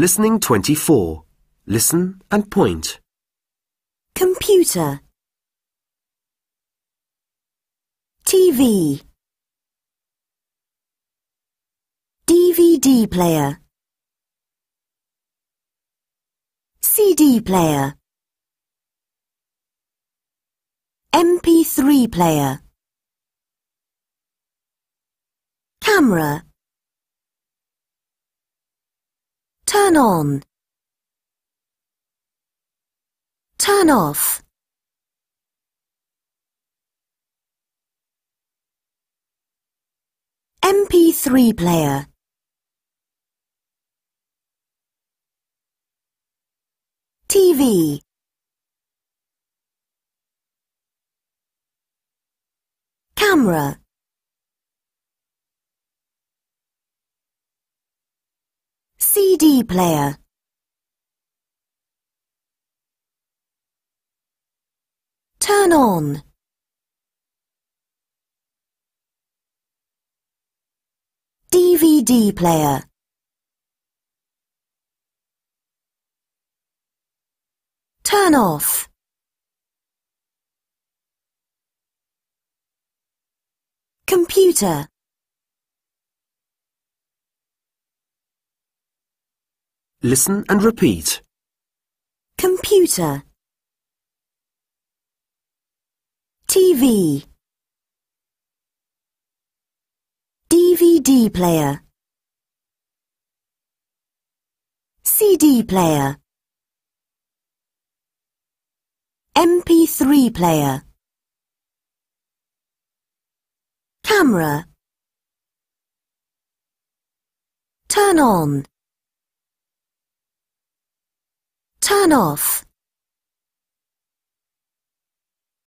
Listening 24. Listen and point. Computer TV DVD player CD player MP3 player Camera Turn on. Turn off. MP3 player. TV. Camera. CD player. Turn on. DVD player. Turn off. Computer Listen and repeat. Computer TV DVD player CD player MP3 player Camera Turn on Turn off.